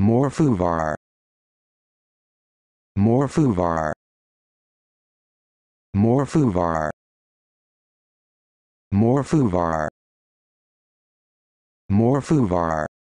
Morfuvar. Morfuvar. Morfuvar. Morfuvar. Morphuvar